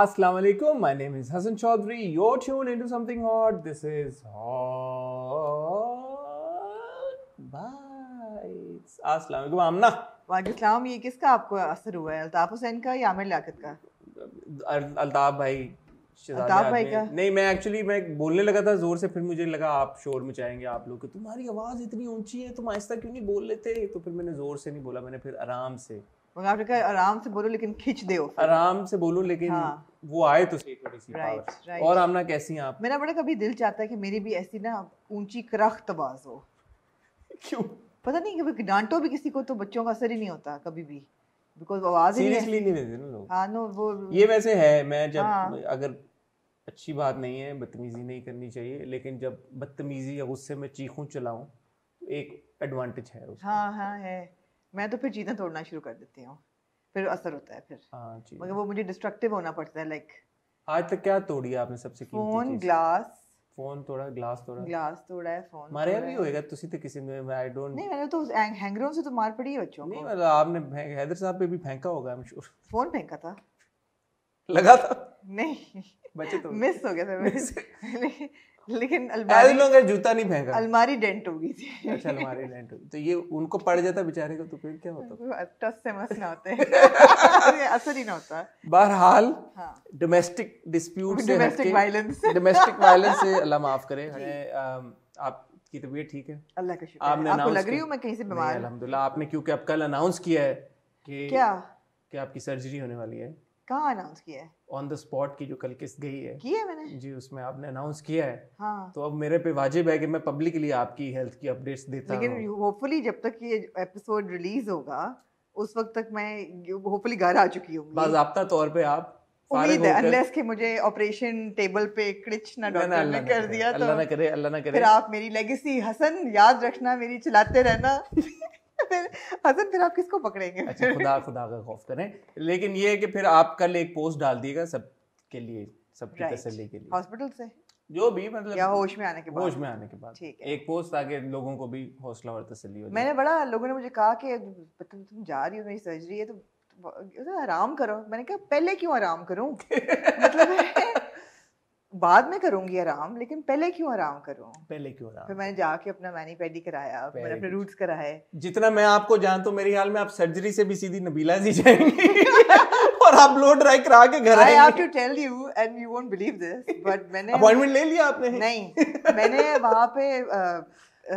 Assalamu alaikum, my name is Hasan Chaudhry. You're tuned into something hot. This is Hot Bites. Assalamu alaikum, Amna. वालेकाम ये किसका आपको असर हुआ है अल्ताफ हुसैन का या आमिर लियाकत का अल्ताफ भाई अल्ताफ भाई का नहीं मैं एक्चुअली मैं बोलने लगा था जोर से फिर मुझे लगा आप शोर मचाएंगे आप लोग तुम्हारी आवाज़ इतनी ऊंची है तुम आहिस्ता क्यों नहीं बोल लेते तो फिर मैंने जोर से नहीं बोला मैंने फिर आराम से आपने कहा आराम से बोलो लेकिन खींच आराम से बोलो लेकिन हाँ. वो आए तो सही थोड़ी सी राइट, राइट. और आमना कैसी आप मेरा बड़ा कभी दिल चाहता है कि मेरी भी ऐसी ना ऊंची हो क्यों पता नहीं कभी डांटो भी किसी को तो बच्चों का असर ही नहीं होता कभी भी बिकॉज आवाज ही नहीं नहीं देते ना लोग हाँ नो वो ये वैसे है मैं जब हाँ। अगर अच्छी बात नहीं है बदतमीजी नहीं करनी चाहिए लेकिन जब बदतमीजी या गुस्से में चीखूं चलाऊं एक एडवांटेज है उसका हाँ हाँ है मैं तो फिर चीज़ें तोड़ना शुरू कर देती हूँ फिर असर होता है फिर हाँ, मगर वो मुझे डिस्ट्रक्टिव होना पड़ता है लाइक आज तक क्या तोड़ी आपने सबसे फोन ग्लास फोन तोड़ा ग्लास तोड़ा ग्लास तोड़ा है फोन मारे भी होएगा तुसी तो किसी ਨੇ आई डोंट नहीं मैंने तो हैंगरों से तो मार पड़ी है बच्चों को नहीं मतलब आपने हैदर साहब पे भी फेंका होगा आई एम श्योर फोन फेंका था लगा था नहीं बच्चे तो मिस हो गया था मिस नहीं लेकिन अलमारी लोग जूता नहीं फेंका अलमारी डेंट हो गई थी अच्छा अलमारी डेंट हो तो ये उनको पड़ जाता बेचारे को तो फिर क्या होता टस से मस ना होते असर ही ना होता बहरहाल domestic dispute domestic violence domestic violence से अल्लाह माफ करे आप की तबीयत ठीक है अल्लाह का शुक्र आपने आपको लग रही हूँ मैं कहीं से बीमार अल्हम्दुलिल्लाह आपने क्योंकि अब कल अनाउंस किया है कि क्या कि आपकी सर्जरी होने वाली है कहाँ अनाउंस किया है ऑन द स्पॉट की जो कल किस्त गई है किया मैंने जी उसमें आपने अनाउंस किया है हाँ तो अब मेरे पे वाजिब है कि मैं पब्लिकली आपकी हेल्थ की अपडेट्स देता लेकिन होपफुली जब तक ये एपिसोड रिलीज होगा उस वक्त तक मैं होपफुली घर आ चुकी हूँ बाजाबता तौर पे आप उम्मीद है अनलेस कि मुझे ऑपरेशन टेबल पे क्रिच ना डॉक्टर ने कर दिया तो अल्लाह ना करे अल्लाह ना करे फिर आप मेरी लेगेसी हसन याद रखना मेरी चलाते रहना हसन फिर आप किसको पकड़ेंगे अच्छा खुदा खुदा का खौफ करें लेकिन ये है कि फिर आप कल एक पोस्ट डाल दिएगा सब के लिए सबकी right. तसल्ली के लिए हॉस्पिटल से जो भी मतलब या होश में आने के बाद होश में आने के बाद ठीक है एक पोस्ट ताकि लोगों को भी हौसला और तसल्ली हो मैंने बड़ा लोगों ने मुझे कहा कि तुम तुम जा रही हो मेरी सर्जरी है तो, तो, तो आराम करो मैंने कहा पहले क्यों आराम करूं मतलब बाद में करूंगी आराम लेकिन पहले क्यों आराम करूं पहले क्यों आराम फिर मैंने जाके अपना मैनी पैडी कराया मैंने अपने रूट्स कराए जितना मैं आपको जानता हूं मेरे ख्याल में आप सर्जरी से भी सीधी नबीला जी जाएंगी और आप लो ड्राई करा के घर I have to tell you and you won't believe this but मैंने अपॉइंटमेंट ले लिया आपने नहीं मैंने वहां पे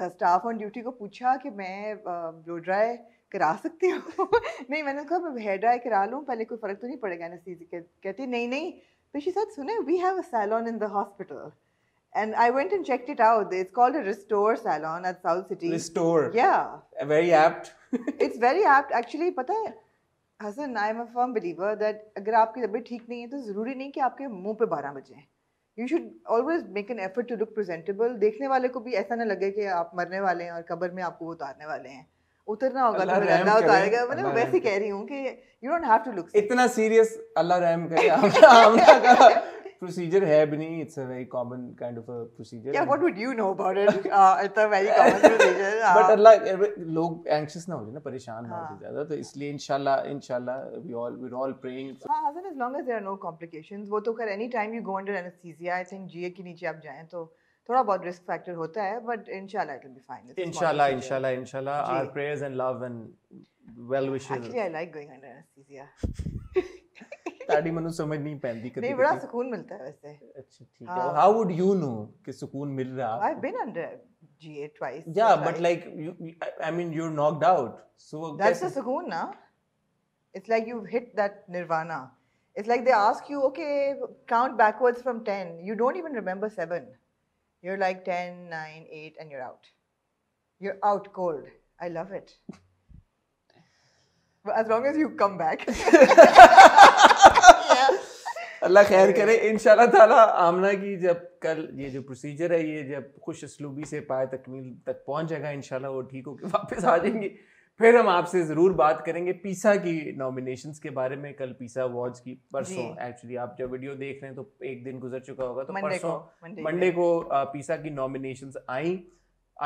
स्टाफ ऑन ड्यूटी को पूछा कि मैं ब्लो ड्राई करा सकती हूँ नहीं मैंने कहा मैं हेयर ड्राई करा लूँ पहले कोई फ़र्क तो नहीं पड़ेगा कहती नहीं नहीं But she said, Sune, we have a salon in the hospital. And I went and checked it out. It's called a Restore Salon at South City. Restore. Yeah. Very apt. it's very apt. Actually, पता है Hasan I am a firm believer that अगर आपकी तबीयत ठीक नहीं है तो ज़रूरी नहीं कि आपके मुंह पे बारह बजे you should always make an effort to look presentable देखने वाले को भी ऐसा ना लगे कि आप मरने वाले हैं और कब्र में आपको वो उतारने वाले हैं उतरना होगा तो अल्लाह तो मैं मतलब वैसे कह रही हूँ कि you don't have to look इतना सीरियस अल्लाह रहम करे आमना का प्रोसीजर है भी नहीं it's a very common kind of a procedure या what would you know about it it's a very common procedure but अल्लाह लोग एंक्सियस ना हो जाए ना परेशान ना हो हाँ। ज्यादा तो इसलिए इंशाल्लाह इंशाल्लाह we all we are all praying हां हजरत as long as there are no complications वो तो खैर any time you go under anaesthesia I think GA के नीचे आप जाएं तो थोड़ा बहुत रिस्क फैक्टर होता है बट इंशाल्लाह इट विल बी फाइन इंशाल्लाह इंशाल्लाह इंशाल्लाह our prayers and love and well wishes actually I like going under anaesthesia ताड़ी मनु समझ नहीं पैंदी कभी नहीं बड़ा सुकून मिलता है वैसे अच्छा ठीक है हाउ वुड यू नो कि सुकून मिल रहा है I have been under GA twice yeah but like I mean you are knocked out so that's a सुकून ना it's like you hit that nirvana it's like they ask you okay count backwards from 10 you don't even remember 7 You're like 10, 9, 8, and you're out. You're out cold. I love it. But as long as you come back. अल्लाह खैर करे इन ताला आमना की जब कल ये जो procedure है ये जब खुश उसलूबी से पाए तकमील तक पहुंच जाएगा इन वो ठीक होकर वापस आ जाएंगे फिर हम आपसे ज़रूर बात करेंगे पीसा की नॉमिनेशंस के बारे में कल पीसा अवार्ड की परसों एक्चुअली आप जब वीडियो देख रहे हैं तो एक दिन गुजर चुका होगा तो परसों मंडे को पीसा की नॉमिनेशंस आई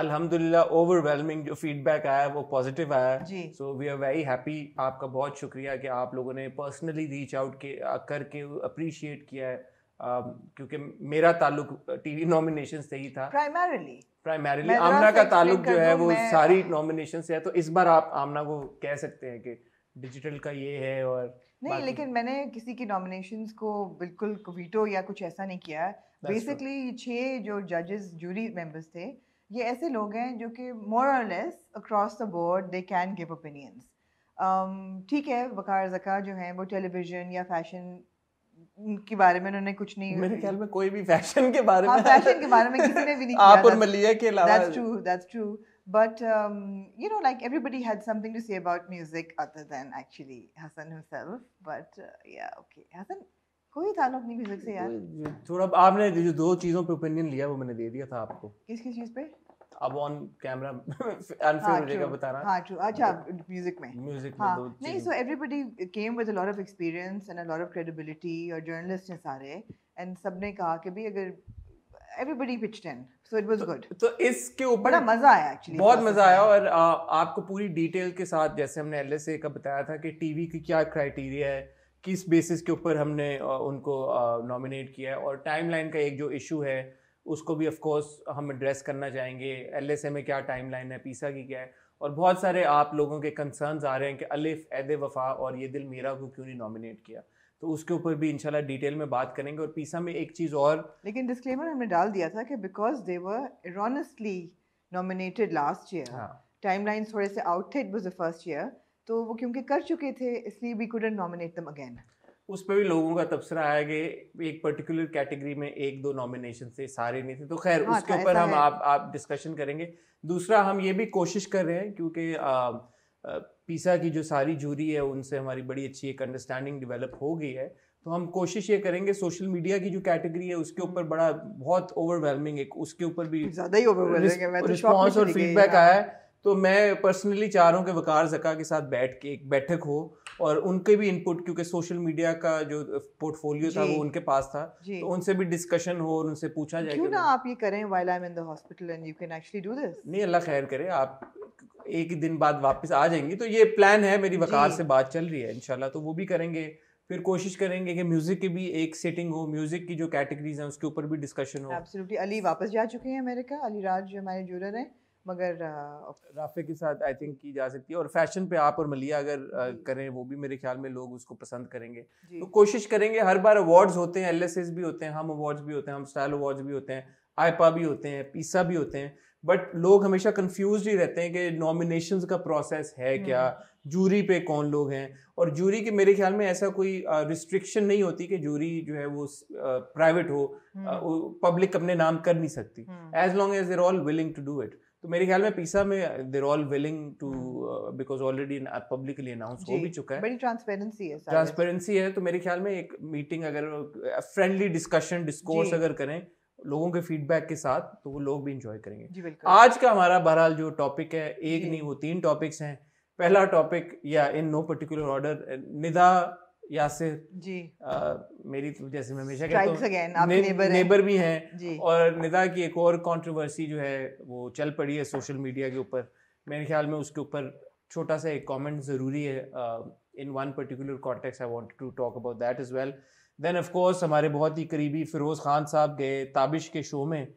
अल्हम्दुलिल्लाह ओवरवेलमिंग जो फीडबैक आया वो पॉजिटिव आया so we are very happy आपका बहुत शुक्रिया कि आप लोगों ने पर्सनली रीच आउट के करके अप्रिशिएट किया है क्योंकि मेरा ताल्लुक टीवी नॉमिनेशन से ही था प्राइमरीली प्राइमरीली आमना का ताल्लुक जो है वो सारी नॉमिनेशन से है तो इस बार आप आमना को कह सकते हैं कि डिजिटल का ये है और नहीं लेकिन मैंने किसी की नॉमिनेशंस को बिल्कुल कोविटो या कुछ ऐसा नहीं किया बेसिकली छह जो जजेस जूरी मेंबर्स थे ये ऐसे लोग हैं जो कि more or less across the board they can give opinions ठीक है वकार जका जो हैं वो टेलीविज़न या फैशन उनके बारे में उन्होंने कुछ नहीं मेरे ख्याल में कोई भी फैशन के बारे हाँ, में फैशन के बारे में किसी ने भी नहीं आप और मलिया के अलावा that's true that's true but you know like everybody had something to say about music other than actually Hasan himself but yeah okay Hasan कोई ताल्लुक नहीं म्यूजिक से यार थोड़ा आपने जो दो चीज़ों पे ओपिनियन लिया वो मैंने दे दिया था आपको किस किस चीज़ पे अब ऑन कैमरा अनफेवरेबल का बता रहा हां ट्रू अच्छा म्यूजिक हाँ। में म्यूजिक में हाँ। दो नहीं so everybody came with a lot of experience and a lot of credibility और जर्नलिस्ट हैं सारे एंड सब ने कहा कि भी अगर everybody pitched in so it was good तो इसके ऊपर बड़ा मजा आया एक्चुअली बहुत मजा आया और आपको पूरी डिटेल के साथ जैसे हमने एलएस एलएसए का बताया था कि टीवी की क्या क्राइटेरिया है किस बेसिस के ऊपर हमने उनको नॉमिनेट किया है और टाइमलाइन का एक जो इशू है उसको भी ऑफकोर्स हम एड्रेस करना चाहेंगे एल एस ए में क्या टाइम लाइन है पीसा की क्या है और बहुत सारे आप लोगों के कंसर्नस आ रहे हैं कि अलिफ ऐद वफा और ये दिल मीरा को क्यों नहीं नॉमिनेट किया तो उसके ऊपर भी इंशाल्लाह डिटेल में बात करेंगे और पीसा में एक चीज़ और लेकिन डिस्क्लेमर हमने डाल दिया था कि because they were erroneously nominated last year timeline थोड़े से आउट थे इट द फर्स्ट ईयर तो वो क्योंकि कर चुके थे इसलिए we couldn't nominate them again उस पर भी लोगों का तबसरा आया कि एक पर्टिकुलर कैटेगरी में एक दो नॉमिनेशन से सारे नहीं थे तो खैर हाँ, उसके तो ऊपर हम आप आप डिस्कशन करेंगे दूसरा हम ये भी कोशिश कर रहे हैं क्योंकि पीसा की जो सारी जूरी है उनसे हमारी बड़ी अच्छी एक अंडरस्टैंडिंग डेवलप हो गई है तो हम कोशिश ये करेंगे सोशल मीडिया की जो कैटेगरी है उसके ऊपर हम्म। बड़ा बहुत ओवरवेलमिंग एक उसके ऊपर भी ज्यादा ही रिस्पॉन्स तो और फीडबैक आया है तो मैं पर्सनली चाह रहा हूँ कि वकार जका के साथ बैठ के एक बैठक हो और उनके भी इनपुट क्योंकि सोशल मीडिया का जो पोर्टफोलियो था वो उनके पास था तो उनसे भी डिस्कशन हो और उनसे पूछा जाए क्यों ना आप ये करें while I am in the hospital and you can actually do this नहीं अल्लाह खैर करे आप एक ही दिन बाद वापस आ जाएंगी तो ये प्लान है मेरी वकार से बात चल रही है इनशाला तो वो भी करेंगे फिर कोशिश करेंगे कि म्यूजिक की भी एक सेटिंग हो म्यूजिक की जो कैटेगरीज हैं उसके ऊपर भी डिस्कशन हो एब्सोल्युटली अली वापस जा चुके हैं अमेरिका अली राज जो हमारे जूरर हैं मगर राफे के साथ आई थिंक की जा सकती है और फैशन पे आप और मलिया अगर करें वो भी मेरे ख्याल में लोग उसको पसंद करेंगे तो कोशिश करेंगे हर बार अवार्ड्स होते हैं एल भी होते हैं हम अवार्ड्स भी होते हैं हम स्टाइल अवार्ड्स भी होते हैं आईपा भी होते हैं पीसा भी होते हैं बट लोग हमेशा कंफ्यूज ही रहते हैं कि नॉमिनेशन का प्रोसेस है क्या जूरी हम्म। पे कौन लोग हैं और जूरी के मेरे ख्याल में ऐसा कोई रिस्ट्रिक्शन नहीं होती कि जूरी जो है वो प्राइवेट हो पब्लिक हम्म। अपने नाम कर नहीं सकती as long as they're all willing to do it तो मेरे ख्याल में पीसा में they're all willing to because already publicly announce हो भी चुका है बड़ी ट्रांसपेरेंसी है ट्रांसपेरेंसी है तो मेरे ख्याल में एक मीटिंग अगर फ्रेंडली डिस्कशन डिस्कोर्स अगर करें लोगों के फीडबैक के साथ तो वो लोग भी इंजॉय करेंगे आज का हमारा बहरहाल जो टॉपिक है एक नहीं वो तीन टॉपिक्स हैं पहला topic yeah in no particular order Nida से जी आ, मेरी तो जैसे मैं हमेशा कहता हूँ नेबर, भी हैं और निदा की एक और कंट्रोवर्सी जो है वो चल पड़ी है सोशल मीडिया के ऊपर मेरे ख्याल में उसके ऊपर छोटा सा एक कमेंट ज़रूरी है in one particular context I wanted to talk about that is well then of course हमारे बहुत ही करीबी फिरोज़ खान साहब गए ताबिश के शो में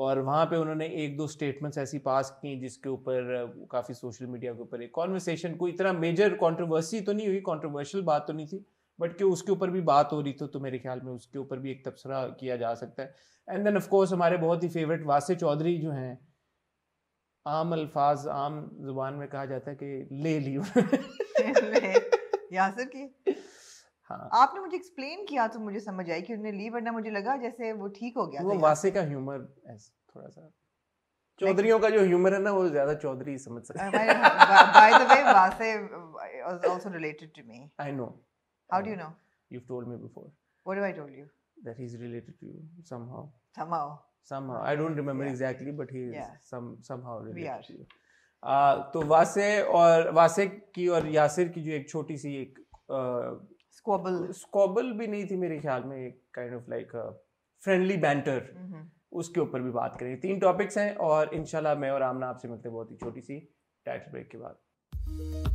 और वहाँ पे उन्होंने एक दो स्टेटमेंट्स ऐसी पास की जिसके ऊपर काफ़ी सोशल मीडिया के ऊपर एक कॉन्वर्सेशन कोई इतना मेजर कंट्रोवर्सी तो नहीं हुई कंट्रोवर्शियल बात तो नहीं थी बट क्यों उसके ऊपर भी बात हो रही तो, तो मेरे ख्याल में उसके ऊपर भी एक तबसरा किया जा सकता है एंड देन ऑफकोर्स हमारे बहुत ही फेवरेट वासे चौधरी जो हैं आम अल्फाज आम जुबान में कहा जाता है कि ले लियो यासर की हाँ आपने मुझे एक्सप्लेन किया तो मुझे समझ आई कि उन्होंने ली वरना मुझे लगा जैसे वो ठीक हो गया वो वासे का ह्यूमर थोड़ा सा चौधरीयों का जो ह्यूमर है ना वो ज्यादा चौधरी समझ सकते हैं by the way was also related to me I know How do you know? You've told me before. What have I told you? That he's related to you somehow. Somehow. Somehow. I don't remember yeah. exactly, but he is yeah. some somehow related we are. to you. तो वासे और वासे की और यासिर की जो एक छोटी सी एक स्कोबल स्कोबल भी नहीं थी मेरे ख्याल में एक kind of like friendly banter उसके ऊपर भी बात करेंगे तीन टॉपिक्स हैं और इंशाल्लाह मैं और आमना आपसे मिलते हैं बहुत ही छोटी सी टैक्स ब्रेक के बाद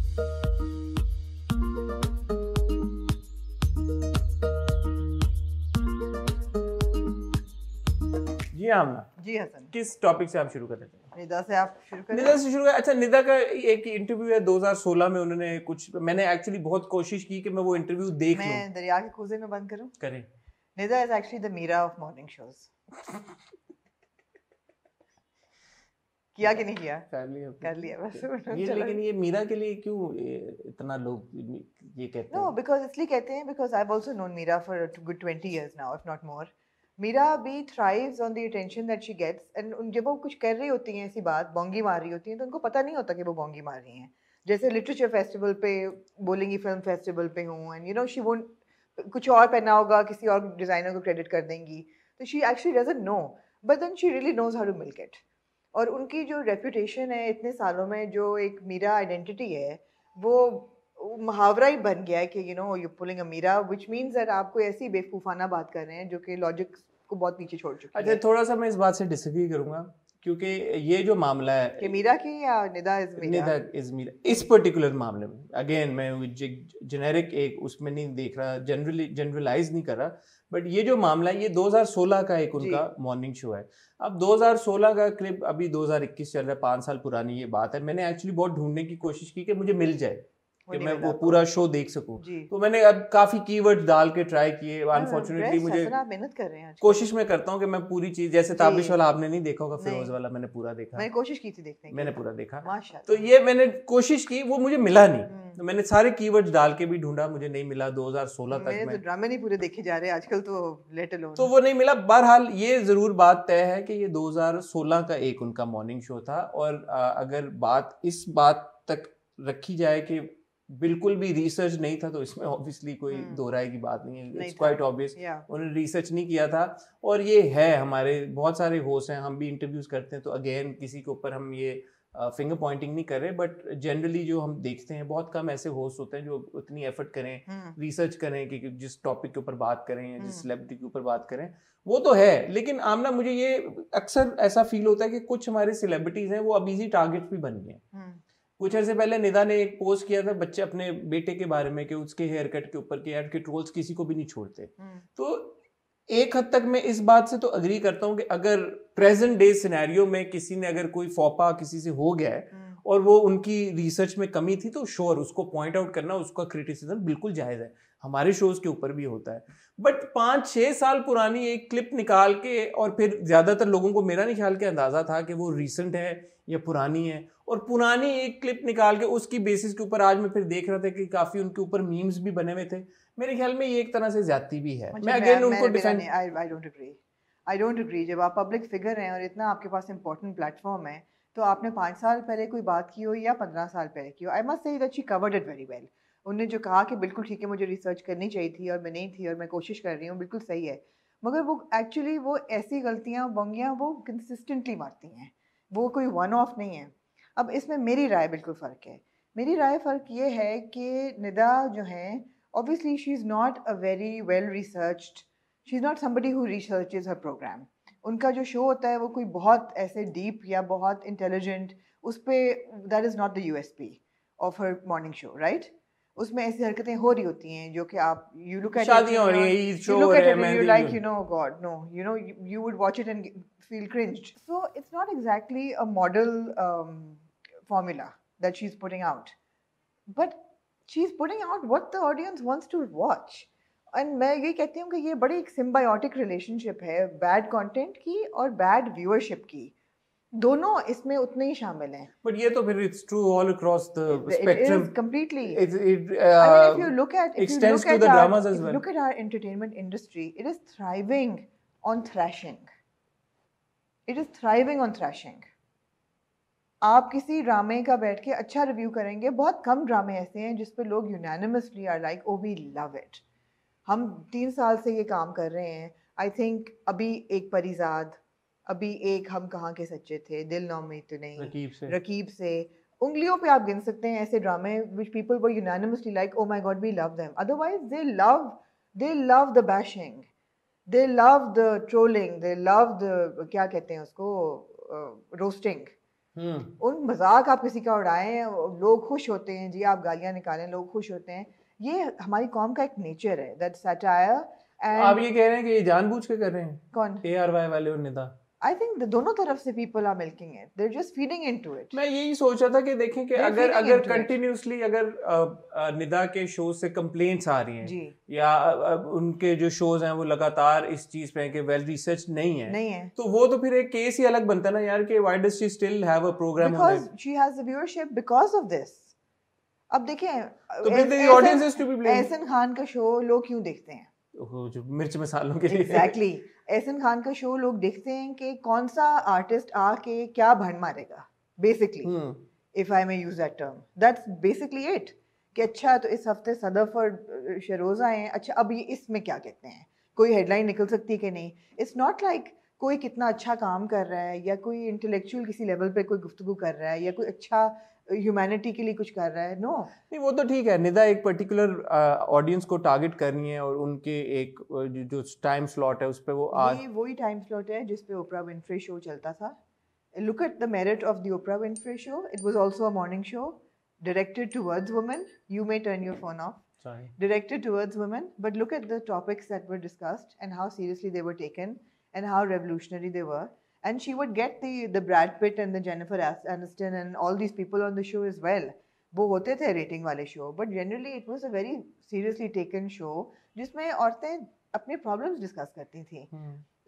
जी आमना जी हसन किस टॉपिक से आप शुरू कर देते हैं निदा से आप शुरू करें निदा से शुरू करें अच्छा निदा का एक इंटरव्यू है 2016 में उन्होंने कुछ मैंने एक्चुअली बहुत कोशिश की कि मैं वो इंटरव्यू देख लूं मैं दरिया के कूजे में बंद करूं करें Nida is actually the Meera of morning shows किया कि नहीं किया कर लिया कर लिया बस ये लेकिन ये मीरा के लिए क्यों इतना लोग ये कहते हैं नो बिकॉज़ इसलिए कहते हैं because I have also known Meera for good 20 years now if not more Meera भी thrive on the attention that she gets and उन जब वो कुछ कर रही होती हैं ऐसी बात बोंगी मार रही होती हैं तो उनको पता नहीं होता कि वो बोंगी मार रही हैं जैसे लिटरेचर फेस्टिवल पे बोलेंगी फिल्म फेस्टिवल पे हूँ and you know she won't कुछ और पहना होगा किसी और डिज़ाइनर को क्रेडिट कर देंगी तो she actually an no but then she really knows how to milk it और उनकी जो रेपूटेशन है इतने सालों में जो एक मीरा आइडेंटिटी है वो मुहावरा ही बन गया है कि यू नो यू पुलिंग अमीरा विच मीन्स दैट आप कोई ऐसी बेवकूफ़ाना बात कर रहे हैं जो कि लॉजिक को बहुत पीछे छोड़ चुकी अच्छा थोड़ा सा मैं इस बात से डिसग्री करूंगा क्योंकि ये जो मामला है कि मीरा की या निदा इज मीरा निदा इज मीरा इस पर्टिकुलर मामले में अगेन मैं जेनेरिक एक उसमें नहीं देख रहा जनरली जनरलाइज नहीं कर रहा बट ये जो मामला है ये 2016 का एक उनका मॉर्निंग शो है अब 2016 का क्लिप अभी 2021 चल रहा है पाँच साल पुरानी ये बात है मैंने एक्चुअली बहुत ढूंढने की कोशिश की कि मुझे मिल जाए कि मैं वो पूरा शो देख सकूं तो मैंने अब काफी कीवर्ड डाल के ट्राई किए अनफॉर्चुनेटली हाँ, मुझे मेहनत कर रहे हैं कोशिश में करता हूं कि मैं पूरी चीज जैसे ताबिश वाला आपने नहीं देखा होगा फिरोज वाला मैंने पूरा देखा मैंने कोशिश की थी देखने मैंने पूरा देखा तो ये मैंने कोशिश की वो मुझे मिला नहीं हम्म। तो मैंने सारे कीवर्ड्स डाल के भी ढूंढा मुझे नहीं मिला 2016 तक तो मैं तो ड्रामे नहीं पूरे देखे जा रहे आजकल तो लेट अलोन तो वो नहीं मिला बहरहाल ये जरूर बात तय है कि ये 2016 का एक उनका मॉर्निंग शो था और अगर बात इस बात तक रखी जाए कि बिल्कुल भी रिसर्च नहीं था तो इसमें ऑब्वियसली कोई हम्म। दो राय की बात नहीं है इट्स क्वाइट ऑब्वियस उन्होंने रिसर्च नहीं किया था और ये है हमारे बहुत सारे होस्ट हैं हम भी इंटरव्यूज करते हैं तो अगेन किसी के ऊपर हम ये फिंगर पॉइंटिंग नहीं कर रहे बट जनरली जो हम देखते हैं बहुत कम ऐसे होस्ट होते हैं जो उतनी एफर्ट करें रिसर्च हम्म। करें कि जिस टॉपिक के ऊपर बात करें या जिस सेलेब्रिटी हम्म। के ऊपर बात करें वो तो है लेकिन आमना मुझे ये अक्सर ऐसा फील होता है कि कुछ हमारे सेलिब्रिटीज हैं वो अब इजी टारगेट भी बन गए हैं कुछ अर्से पहले निदा ने एक पोस्ट किया था बच्चे अपने बेटे के बारे में कि उसके हेयर कट के ऊपर के ट्रोल्स किसी को भी नहीं छोड़ते हम्म। तो एक हद तक मैं इस बात से तो अग्री करता हूँ कि अगर प्रेजेंट डे सिनेरियो में किसी ने अगर कोई फोपा किसी से हो गया है हम्म। और वो उनकी रिसर्च में कमी थी तो श्योर उसको पॉइंट आउट करना उसका क्रिटिसिज्म बिल्कुल जायज़ है हमारे शोज के ऊपर भी होता है बट पाँच छः साल पुरानी एक क्लिप निकाल के और फिर ज़्यादातर लोगों को मेरा नहीं ख्याल के अंदाज़ा था कि वो रिसेंट है या पुरानी है और पुरानी एक क्लिप निकाल के उसकी बेसिस के ऊपर आज मैं फिर देख रहा था कि काफ़ी उनके ऊपर मीम्स भी बने हुए थे मेरे ख्याल में ये एक तरह से ज्यादती भी है अच्छा, मैं अगेन उनको defend I don't agree I don't agree जब आप पब्लिक फिगर हैं और इतना आपके पास इंपॉर्टेंट प्लेटफॉर्म है तो आपने पाँच साल पहले कोई बात की हो या पंद्रह साल पहले की हो I must say that she covered it very well उनने जो कहा कि बिल्कुल ठीक है मुझे रिसर्च करनी चाहिए थी और मैं नहीं थी और मैं कोशिश कर रही हूँ बिल्कुल सही है मगर वो एक्चुअली वो ऐसी गलतियाँ बंगियाँ वो कंसिस्टेंटली मारती हैं वो कोई वन ऑफ नहीं है अब इसमें मेरी राय बिल्कुल फ़र्क है मेरी राय फ़र्क ये है कि निदा जो है not a very well research she is not somebody who research is her program उनका जो शो होता है वो कोई बहुत ऐसे डीप या बहुत इंटेलिजेंट उस पर that is not the U S P of her morning show right उसमें ऐसी हरकतें हो रही होती हैं जो कि आप यू लुक एट शादी हो रही है ईद शो हो रहे हैं you like you know God no you know you would watch it and feel cringed so it's not exactly a model that she is putting out but she is putting out what the audience wants to watch and मैं ये कहती हूँ कि ये बड़ी एक symbiotic relationship है bad content की और बैड व्यूअरशिप की दोनों इसमें उतने ही शामिल हैं बट ये तो फिर it's true all across the spectrum completely it if you look at extends to the dramas as well look at our entertainment industry it is thriving on thrashing it is thriving on thrashing आप किसी ड्रामे का बैठ के अच्छा review करेंगे बहुत कम ड्रामे ऐसे हैं जिस पे लोग unanimously are like oh we love it हम तीन साल से ये काम कर रहे हैं आई थिंक अभी एक परिजाद अभी एक हम कहाँ के सच्चे थे दिल नौ में तो नहीं रकीब से रकीब से उंगलियों पे आप गिन सकते हैं ऐसे ड्रामे which people were unanimously like oh my God we love them otherwise they love they love the bashing they love the trolling they love the क्या कहते हैं उसको रोस्टिंग uh, Hmm. उन मजाक आप किसी का उड़ाएं लोग खुश होते हैं जी आप गालियां निकालें लोग खुश होते हैं ये हमारी कॉम का एक नेचर है दैट सैटायर एंड आप ये कह रहे हैं कि ये जानबूझ के कर रहे हैं कौन ए आर वाई वाले और निदा आई थिंक दोनों तरफ से people are milking it there just feeding into it मैं यही सोच रहा था कि देखें कि अगर अगर कंटिन्यूसली अगर निदा के शो से कंप्लेंट्स आ रही हैं या उनके जो शोज हैं वो लगातार इस चीज पे हैं कि वेल रिसर्च नहीं है नहीं है तो वो तो फिर एक केस ही अलग बनता है ना यार कि why does she still have a program because she has viewership because of this अब देखें तो फिर the audience is to be blamed Ahsan Khan का शो लोग क्यों देखते हैं जो मिर्च मसालों के लिए एग्जैक्टली exactly. एहसन खान का शो लोग देखते हैं कि कौन सा आर्टिस्ट आके क्या भंड मारेगा basically if I may use that term that's basically it कि अच्छा तो इस हफ्ते सदफ और शरोज आए हैं अच्छा अब ये इसमें क्या कहते हैं कोई हेडलाइन निकल सकती है कि नहीं इट्स नॉट लाइक कोई कितना अच्छा काम कर रहा है या कोई इंटेलेक्चुअल किसी लेवल पे कोई गुफ्तु कर रहा है या कोई अच्छा ह्यूमैनिटी के लिए कुछ कर रहा है नो no. नहीं वो तो ठीक है निदा एक पर्टिकुलर ऑडियंस uh, को टारगेट करनी है और उनके एक जो टाइम स्लॉट है उस पर वो आज ये वही टाइम स्लॉट है जिस पे ओपरा विनफ्रे शो चलता था look at the merit of the Oprah Winfrey show it was also a morning show directed towards women you may turn your phone off Sorry. directed towards women but look at the topics that were discussed and how seriously they were taken and how revolutionary they were and she would get the the Brad Pitt and the Jennifer Aniston and all these people on the show as well. वो होते थे rating वाले show but generally it was a very seriously taken show जिसमें औरतें अपने problems discuss करती थी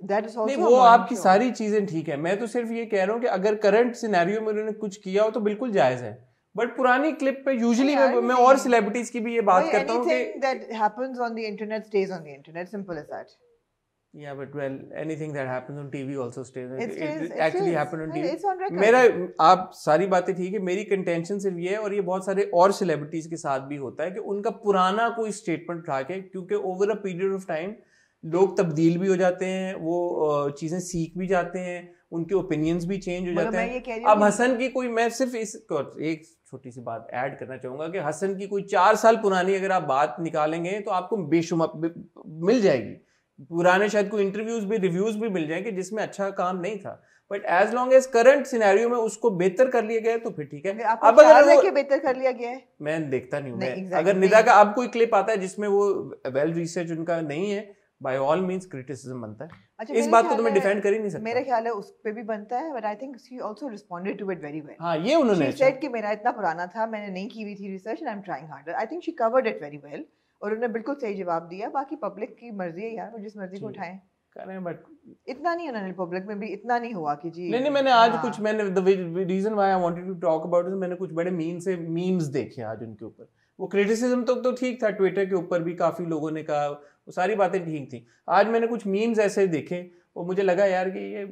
that is also वो आपकी सारी चीजें ठीक है मैं तो सिर्फ ये कह रहा हूँ कि अगर करंट सिनेरियो में उन्होंने कुछ किया हो तो बिल्कुल जायज है बट पुरानी क्लिप पे यूजुअली मैं, मैं और सेलिब्रिटीज की भी ये बात करता हूँ कि that happens on the internet stage on the internet simple as that Yeah, but well, anything that happens on TV also stays. It, stays, it, it actually stays. happened on TV. It's on record. मेरा आप सारी बातें ठीक है मेरी contention सिर्फ ये है और ये बहुत सारे और celebrities के साथ भी होता है कि उनका पुराना कोई statement उठा के क्योंकि over a period of time लोग तब्दील भी हो जाते हैं वो चीज़ें सीख भी जाते हैं उनके ओपिनियंस भी चेंज हो मतलब जाते हैं अब हसन की कोई मैं सिर्फ इस एक छोटी सी बात ऐड करना चाहूंगा कि हसन की कोई चार साल पुरानी अगर आप बात निकालेंगे तो आपको बेशुमा मिल जाएगी पुराने शायद को इंटरव्यूज भी रिव्यूज भी मिल जाएंगे जिसमें अच्छा काम नहीं था but as long as current scenario में उसको बेहतर कर लिया गया तो फिर ठीक है अब अगर बेहतर कर लिया गया है मैं देखता नहीं हूँ exactly, अगर निदा का अब कोई क्लिप आता है जिसमें वो वेल रिसर्च उनका नहीं है बाय ऑल मींस क्रिटिसिज्म बनता है अच्छा, इस बात को तो मैं डिफेंड कर ही नहीं सकता मेरा ख्याल है उस पे भी बनता है but I think she also responded to it very well हां ये उन्होंने सेड अच्छा- कि मेरा इतना पुराना था मैंने नहीं की हुई थी research and I am trying harder I think she covered it very well और उन्होंने बिल्कुल सही जवाब दिया बाकी पब्लिक की मर्जी है यार वो जिस मर्जी को उठाए बट इतना नहीं उन्होंने पब्लिक में भी इतना नहीं हुआ कि जी नहीं नहीं मैंने आज हाँ। कुछ मैंने reason I wanted to talk about मैंने कुछ बड़े से मीम्स देखे आज उनके ऊपर वो क्रिटिसिज्म तो तो ठीक था ट्विटर के ऊपर भी काफ़ी लोगों ने कहा वो सारी बातें ठीक थी आज मैंने कुछ मीम्स ऐसे देखे और मुझे लगा यार कि ये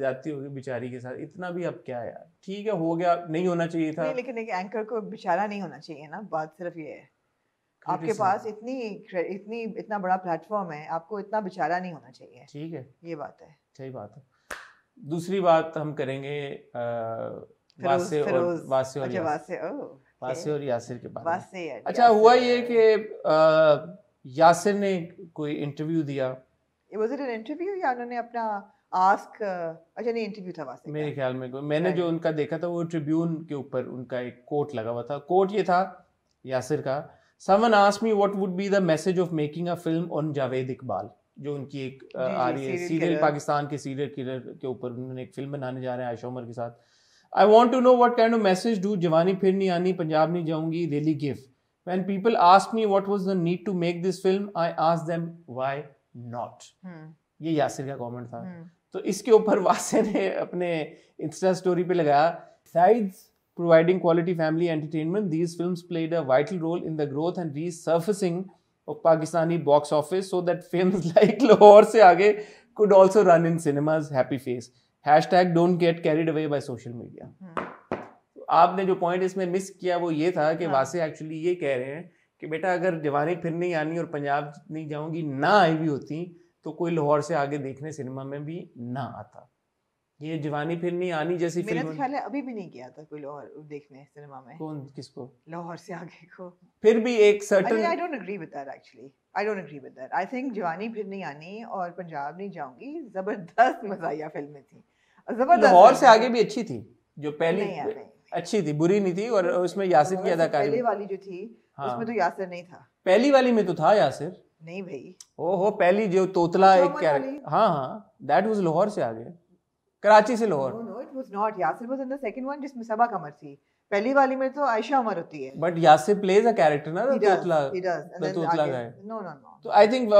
जाती होगी बेचारी के साथ इतना भी अब क्या यार ठीक है हो गया नहीं होना चाहिए था लेकिन एक एंकर को बेचारा नहीं होना चाहिए ना बात सिर्फ ये है आपके पास इतनी इतनी इतना बड़ा प्लेटफॉर्म है आपको इतना बेचारा नहीं होना चाहिए ठीक है ये बात है सही बात है दूसरी बात हम करेंगे वासे और वासे और अच्छा, वासे ओ वासे और यासिर के बारे वासे अच्छा हुआ ये कि यासिर ने कोई इंटरव्यू दिया वाज इट एन इंटरव्यू या उन्होंने अपना आस्क अच्छा नहीं इंटरव्यू था वासे मेरे ख्याल में कोई मैंने जो उनका देखा था वो ट्रिब्यून के ऊपर उनका एक कोट लगा हुआ था कोट ये था यासिर का someone ask me what would be the message of making a film on Javed Iqbal जो उनकी एक आ रही है सीरियल पाकिस्तान के सीरियल किलर के ऊपर उन्होंने एक फिल्म बनाने जा रहे हैं आयशा उमर के साथ I want to know what kind of message do Jawani Phir Nahi Ani Punjab Nahi Jaungi really give when people ask me what was the need to make this film I ask them why not ये यासिर का कॉमेंट था hmm. तो इसके ऊपर वासे ने अपने इंस्टा स्टोरी पे लगाया sides providing quality family entertainment, these films played a vital role in the growth and resurfacing of Pakistani box office so that films like Lahore Se Aage could also run in cinemas. Happy face. Hashtag don't get carried away by social media. Hmm. आपने जो point इसमें miss किया वो ये था कि हाँ. वासे actually ये कह रहे हैं कि बेटा अगर जवानी फिर नहीं आनी और पंजाब नहीं जाऊंगी ना आई भी होती तो कोई लाहौर से आगे देखने सिनेमा में भी ना आता ये जवानी फिर नहीं आनी जैसी फिल्म मेरा तो ख्याल है अभी भी नहीं गया था कोई लाहौर देखने सिनेमा में कौन किसको लाहौर से आगे को फिर भी एक certain I don't agree with that actually I don't agree with that I think Jawani Phir Nahi आनी और पंजाब नहीं जाऊंगी जबरदस्त मजाया फिल्में थी जबरदस्त लाहौर से आगे भी अच्छी थी जो पहली अच्छी थी बुरी नहीं थी और उसमें यासिर की अदाकारी पहली वाली जो थी हाँ। उसमें तो यासिर नहीं था पहली वाली में तो था यासिर नहीं भाई ओहो पहली जो तोतला एक कैरेक्टर हाँ हाँ दैट वाज लाहौर से आगे कराची से Lahore no it was not Yasir was in the second one जिसमें सबा कमर थी पहली वाली में तो आयशा उमर होती है but Yasir plays a character ना तोतला ही डज द तोतला गाय नो नो नो तो आई थिंक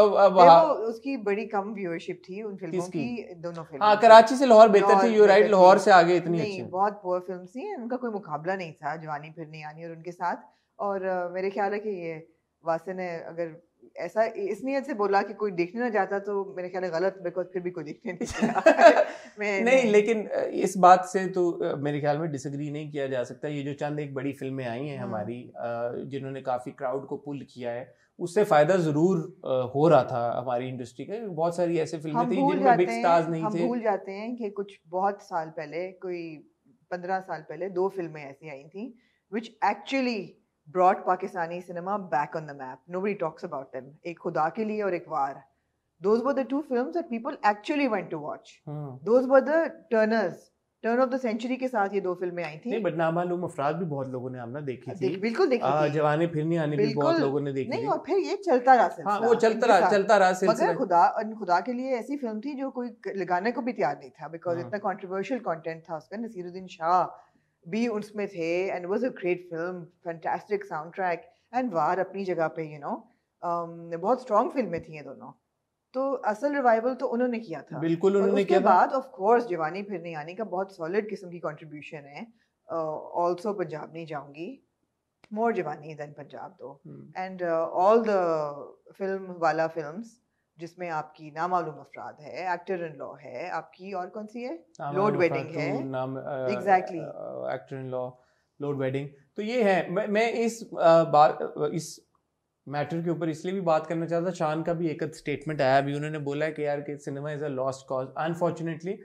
उसकी बड़ी कम व्यूअरशिप थी उन फिल्मों की दोनों फिल्म हां कराची से लाहौर बेहतर थी यू राइट लाहौर से आगे इतनी अच्छी नहीं बहुत पुअर फिल्म थी उनका कोई मुकाबला नहीं था जवानी फिरने यानी और उनके साथ और मेरे ख्याल है कि ये वासे ने अगर ऐसा इस नियत से बोला कि कोई देखने ना जाता तो मेरे ख्याल है गलत बिकॉज फिर भी कोई देखने नहीं मैं नहीं नहीं लेकिन इस बात से तो मेरे ख्याल में डिसग्री नहीं किया जा सकता ये जो चंद एक बड़ी फिल्में आई हैं हाँ। हमारी जिन्होंने काफ़ी क्राउड को पुल किया है उससे फायदा जरूर हो रहा था हमारी इंडस्ट्री का बहुत सारी ऐसे फिल्में थी जिनमें बिग स्टार्स नहीं थे भूल जाते हैं कि कुछ बहुत साल पहले कोई पंद्रह साल पहले दो फिल्में ऐसी आई थी which actually brought Pakistani cinema back on the map. Nobody talks about them. Ek Khuda Ke Liye aur Ek Waar. Those were the two films that people actually went to watch. Hmm. Those were the turners. Turn of the century के साथ ये दो फिल्में आई थी नहीं but नामालूम अफराद भी बहुत लोगों ने हमने देखी थी बिल्कुल देखी थी जवाने फिर नहीं आने भी बहुत लोगों ने देखी नहीं और फिर ये चलता रहा हाँ, वो चलता रहा चलता रहा मगर खुदा खुदा के लिए ऐसी फिल्म थी जो कोई लगाने को भी तैयार नहीं था बिकॉज हाँ। इतना कॉन्ट्रोवर्शियल कॉन्टेंट था उसका नसीरुद्दीन शाह भी उसमें थे and was a great film fantastic soundtrack and Waar अपनी जगह पे यू नो um, बहुत स्ट्रॉन्ग फिल्में थी ये दोनों तो असल रिवाइवल तो उन्होंने किया था बिल्कुल उन्होंने किया बाद ऑफ कोर्स जवानी फिर नहीं आने का बहुत सॉलिड किस्म की कंट्रीब्यूशन है आल्सो uh, पंजाब नहीं जाऊंगी मोर जवानी देन पंजाब दो एंड ऑल द फिल्म वाला फिल्म्स जिसमें आपकी नामालूम अफराद है एक्टर इन लॉ है आपकी और कौन सी है लोड वेडिंग तो है exactly actor in law load wedding तो ये है मैं, मैं इस बात इस मैटर के ऊपर इसलिए भी बात करना चाहता शान का भी एक स्टेटमेंट आया अभी उन्होंने बोला है कि यार कि cinema is a lost cause unfortunately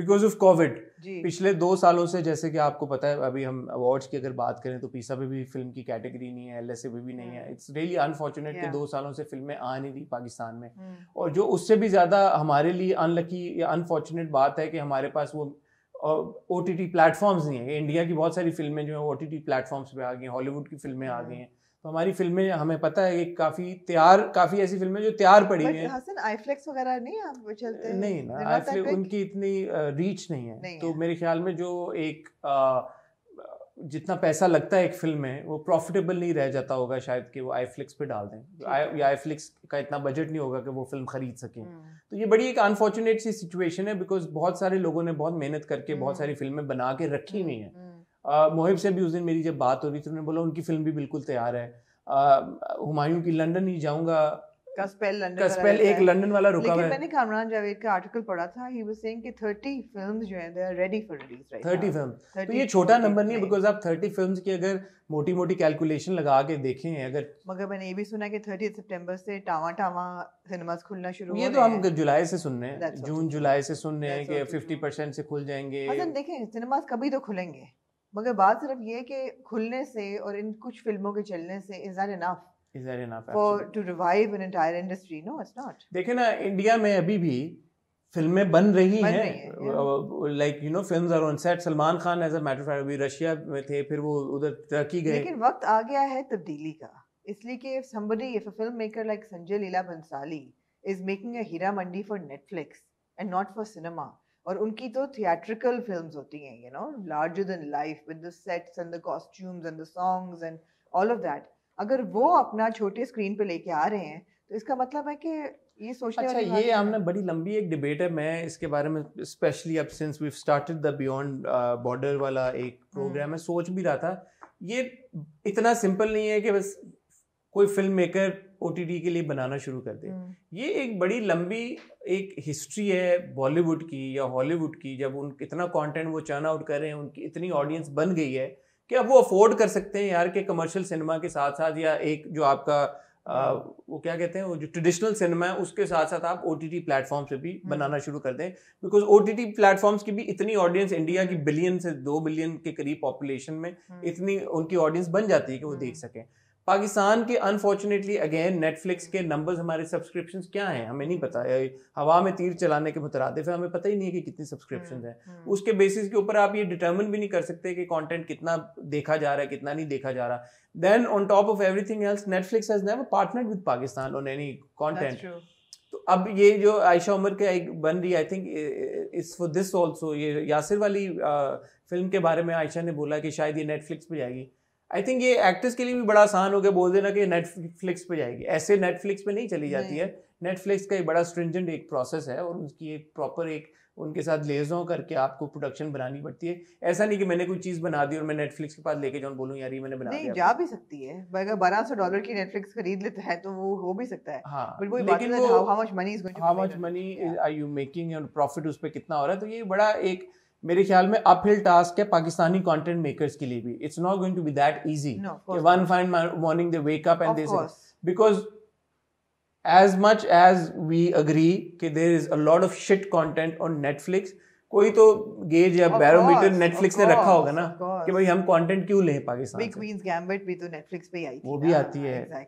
because of COVID पिछले दो सालों से जैसे कि आपको पता है अभी हम अवार्ड्स की अगर बात करें तो पीसा पे भी फिल्म की कैटेगरी नहीं है एल एस भी नहीं है इट्स रियली अनफॉर्चुनेट कि दो सालों से फिल्में आ नहीं रही पाकिस्तान में हम्म। और जो उससे भी ज़्यादा हमारे लिए अनलकी या अनफॉर्चुनेट बात है कि हमारे पास वो ओ टी टी प्लेटफॉर्म्स नहीं है इंडिया की बहुत सारी फिल्में जो है ओ टी टी प्लेटफॉर्म्स पर आ गई हैं हॉलीवुड की फिल्में आ हम्म। गई हैं तो हमारी फिल्में हमें पता है कि काफ़ी तैयार काफ़ी ऐसी फिल्में जो तैयार पड़ी हुई हैं आईफ्लेक्स वगैरह नहीं आप चलते नहीं ना आईफ्लेक्स उनकी इतनी रीच नहीं है नहीं तो है। मेरे ख्याल में जो एक जितना पैसा लगता है एक फिल्म में वो प्रॉफिटेबल नहीं रह जाता होगा शायद कि वो आईफ्लिक्स पे डाल दें या आईफ्लिक्स का इतना बजट नहीं होगा कि वो फिल्म खरीद सकें हम्म। तो ये बड़ी एक अनफॉर्चुनेट सी सिचुएशन है बिकॉज बहुत सारे लोगों ने बहुत मेहनत करके बहुत हम्म। सारी फिल्में बना के रखी हम्म, हुई हैं मोहिब से भी उस दिन मेरी जब बात हो रही थी उन्होंने बोला उनकी फिल्म भी बिल्कुल तैयार है हुमायूं की लंदन ही जाऊंगा लंदन एक लंदन वाला रुका हुआ है मैंने कामरान जावेद का आर्टिकल पढ़ा था ही वाज सेइंग कि 30 फिल्म्स जो हैं they are ready for release right 30 film तो ये छोटा नंबर नहीं है बिकॉज़ आप 30 फिल्म्स की अगर मोटी-मोटी कैलकुलेशन लगा के देखें अगर मगर मैंने ये भी सुना कि 30 सितंबर से टावा टावा सिनेमास खुलना शुरू हो ये तो हम जुलाई से सुन रहे हैं जून जुलाई से सुन रहे हैं कि 50% से खुल जाएंगे अच्छा, देखें सिनेमास कभी तो खुलेंगे मगर बात सिर्फ ये कि खुलने से और इन कुछ फिल्मों के चलने से is that enough is that enough for to revive an entire industry no it's not देखे ना इंडिया में अभी भी फिल्में बन रही हैं like you know films are on set Salman Khan as a matter fact अभी रशिया में थे फिर वो उधर टर्की गए लेकिन वक्त आ गया है तब्दीली का इसलिए कि if somebody if a filmmaker like Sanjay Leela Bhansali is making a Heera Mandi for Netflix and not for cinema और उनकी तो थिएट्रिकल फिल्म होती हैं you know larger than life with the sets and the costumes and the songs and all of that अगर वो अपना छोटे screen पे लेके आ रहे हैं तो इसका मतलब है कि ये सोचने अच्छा ये हमने बड़ी लंबी एक डिबेट है मैं इसके बारे में स्पेशली अब since we started the beyond border वाला एक प्रोग्राम हम्म। है सोच भी रहा था ये इतना सिंपल नहीं है कि बस कोई फिल्म मेकर ओ के लिए बनाना शुरू कर दे हम्म। ये एक बड़ी लंबी एक हिस्ट्री है बॉलीवुड की या हॉलीवुड की जब उन इतना कंटेंट वो चर्न आउट कर रहे हैं उनकी इतनी ऑडियंस बन गई है कि अब वो अफोर्ड कर सकते हैं यार के कमर्शियल सिनेमा के साथ साथ या एक जो आपका आ, वो क्या कहते हैं वो जो ट्रेडिशनल सिनेमा है उसके साथ साथ आप ओ टी टी प्लेटफॉर्म से भी हम्म। बनाना शुरू कर दें because O T T platforms की भी इतनी ऑडियंस इंडिया की बिलियन से दो बिलियन के करीब पॉपुलेशन में हम्म। इतनी उनकी ऑडियंस बन जाती है कि वो देख सकें पाकिस्तान के अनफॉर्चुनेटली अगेन नेटफ्लिक्स के नंबर्स हमारे सब्सक्रिप्शन क्या हैं हमें नहीं पता है हवा में तीर चलाने के मुतरदफ है हमें पता ही नहीं है कि कितनी सब्सक्रिप्शन हम्म, हैं हम्म। उसके बेसिस के ऊपर आप ये डिटर्मिन भी नहीं कर सकते कि कॉन्टेंट कितना देखा जा रहा है कितना नहीं देखा जा रहा then on top of thing else Netflix has never partner with Pakistan on any content तो अब ये जो आयशा उमर का एक बन रही I think is for this also ये यासिर वाली आ, फिल्म के बारे में आयशा ने बोला कि शायद ये नेटफ्लिक्स पे जाएगी आई थिंक ये एक्ट्रेस के लिए भी बड़ा आसान हो गया बोल देना कि नेटफ्लिक्स पे जाएगी ऐसे नेटफ्लिक्स पे नहीं चली जाती है नेटफ्लिक्स का एक बड़ा स्ट्रिंजेंट एक प्रोसेस है और उनकी एक प्रॉपर एक उनके साथ लेजों करके आपको प्रोडक्शन बनानी पड़ती है ऐसा नहीं कि मैंने कोई चीज़ बना दी और मैं नेटफ्लिक्स के पास लेके जाऊँ बोलूँ यार ये मैंने बना नहीं जा भी सकती है अगर बारह सौ डॉलर की नेटफ्लिक्स खरीद लेता है तो वो हो भी सकता है हाँ लेकिन how much money how much money are you making profit उस पर कितना हो रहा है तो ये बड़ा एक मेरे ख्याल में अपहिल टास्क है पाकिस्तानी कंटेंट मेकर्स के लिए भी it's not going to be that easy one fine morning they wake up and this because as much as we agree कि there is a lot of shit content on Netflix कोई तो gauge या barometer Netflix ने रखा होगा ना कि भाई हम कंटेंट क्यों लें पाकिस्तान से क्वींस गैम्बिट भी तो नेटफ्लिक्स पे आई थी वो भी आती है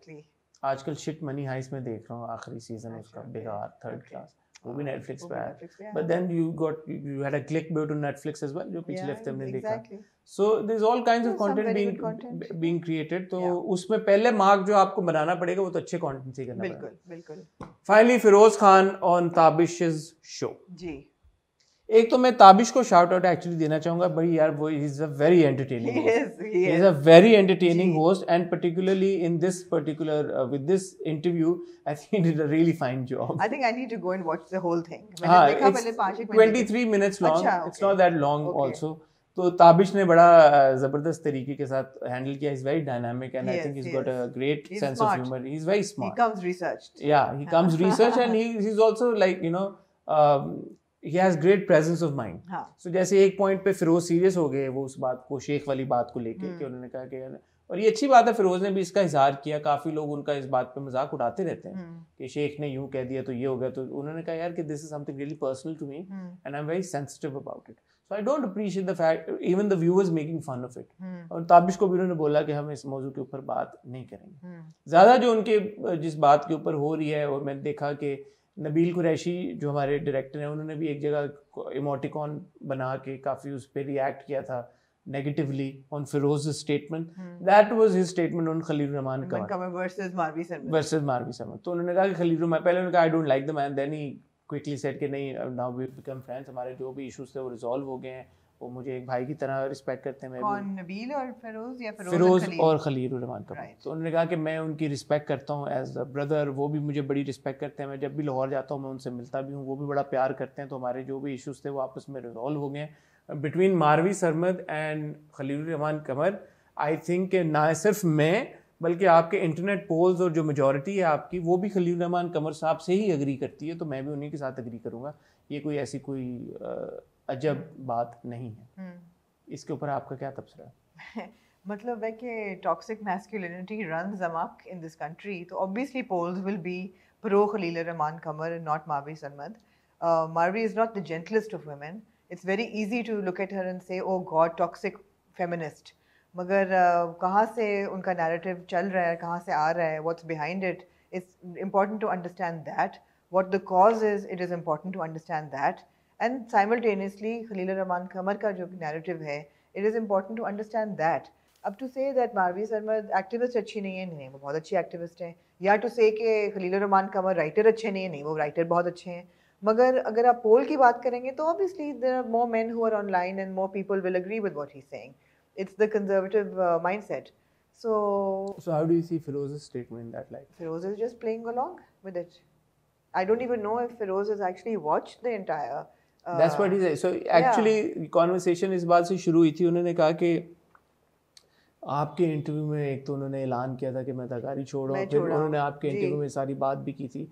आजकल शिट मनी हाइस में देख रहा हूँ आखिरी सीजन उसका अच्छा, बेकार थर्ड क्लास वो भी नेटफ्लिक्स हाँ, पे आया but then you got you had a clickbait to Netflix as well जो पिछले हफ्ते हमने देखा so there is all kinds of content being being created तो उसमें पहले मार्क जो आपको बनाना पड़ेगा वो तो अच्छे कंटेंट से करना बिल्कुल बिल्कुल finally Feroze Khan on Tabish show जी एक तो मैं ताबिश को शार्ट आउट एक्चुअली देना चाहूंगा बड़ी यार वो is a very entertaining is a very entertaining host and particularly in this particular with this interview I think it is a really fine job I think I need to go and watch the whole thing मैंने हाँ, देखा पहले 5 23 minutes long it's not that long also तो ताबिश ने बड़ा uh, जबरदस्त तरीके के साथ हैंडल किया is very dynamic and I think is got a great sense of humour is very smart he comes research या he comes research and he is also like you know he has great presence of mind so जैसे एक point पे Firoz serious हो गए वो उस बात को शेख वाली बात को लेके हम्म। कि उन्होंने कहा कि और ये अच्छी बात है फिरोज ने भी इसका इजहार किया काफ़ी लोग उनका इस बात पे मजाक उड़ाते रहते हैं हम्म। कि शेख ने यूं कह दिया तो ये हो गया तो उन्होंने कहा यार कि this is something really personal to me and I am very sensitive about it so I don't appreciate the fact even the viewers making fun of it और ताबिश को भी उन्होंने बोला कि हम इस मौजू के ऊपर बात नहीं करेंगे hmm. ज़्यादा जो उनके जिस बात के ऊपर हो रही है और मैंने देखा कि नबील कुरैशी जो हमारे डायरेक्टर हैं उन्होंने भी एक जगह इमोटिकॉन बना के काफ़ी उस पर रिएक्ट किया था negatively on Firoz's statement. Hmm. That was his statement on Khalil Rahman Kamal versus Marvi Samad. Versus Marvi Samad. तो उन्होंने कहा कि खलील रहमान पहले उन्होंने कहा I don't like the man then he quickly set के नहीं नाउ वी बिकम फ्रेंड्स हमारे जो भी इश्यूज थे वो रिजॉल्व हो गए हैं वो मुझे एक भाई की तरह रिस्पेक्ट करते हैं कौन नबील और फिरोज या फिरोज, फिरोज और खलील और रहमान का तो उन्होंने कहा कि मैं उनकी रिस्पेक्ट करता हूँ एज अ ब्रदर वो भी मुझे बड़ी रिस्पेक्ट करते हैं मैं जब भी लाहौर जाता हूँ मैं उनसे मिलता भी हूँ वो भी बड़ा प्यार करते हैं तो हमारे जो भी इशूज़ थे वो आपस में रिजॉल्व हो गए between Marvi Sarmad and Khalil Rahman Qamar I think ना सिर्फ मैं बल्कि आपके इंटरनेट पोल्स और जो मेजॉरिटी है आपकी वो भी खलील रहमान कमर साहब से ही अग्री करती है तो मैं भी उन्हीं के साथ अग्री करूँगा ये कोई ऐसी कोई अजब बात नहीं है हम्म। इसके ऊपर आपका क्या तबसरा है मतलब है कि toxic masculinity run amok in this country तो obviously polls will be pro Khalil Rahman Qamar not Marvi Sarmad Marvi is not the gentlest of women it's very easy to look at her and say oh God toxic feminist मगर uh, कहाँ से उनका narrative चल रहा है कहाँ से आ रहा है what's behind it it's important to understand that what the cause is it is important to understand that and simultaneously Khalil Rahman Qamar का जो नैरेटिव है it is important to understand that अब to say that Marvi Sarmad activist अच्छी नहीं है नहीं वो बहुत अच्छी एक्टिविस्ट हैं या टू से के खलील रहमान कमर राइटर अच्छे नहीं है नहीं वो राइटर बहुत अच्छे हैं मगर अगर आप पोल की बात करेंगे तो obviously there are more men who are online and more people will agree with what he सेंग it's the conservative uh, mindset. So. So how do you see Feroz's statement that like? Feroz is just playing along with it. I don't even know if Feroz has actually watched the entire. Uh, That's what he said. So actually, yeah. conversation is बात से शुरू हुई थी उन्होंने कहा कि आपके interview में एक तो उन्होंने ऐलान किया था कि मैं तकारी छोड़ रहा हूँ फिर उन्होंने आपके इंटरव्यू में सारी बात भी की थी